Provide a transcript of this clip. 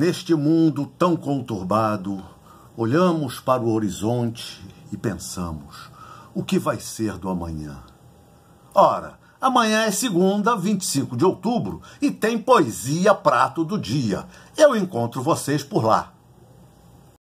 Neste mundo tão conturbado, olhamos para o horizonte e pensamos: o que vai ser do amanhã? Ora, amanhã é segunda, 25 de outubro, e tem poesia prato do dia. Eu encontro vocês por lá.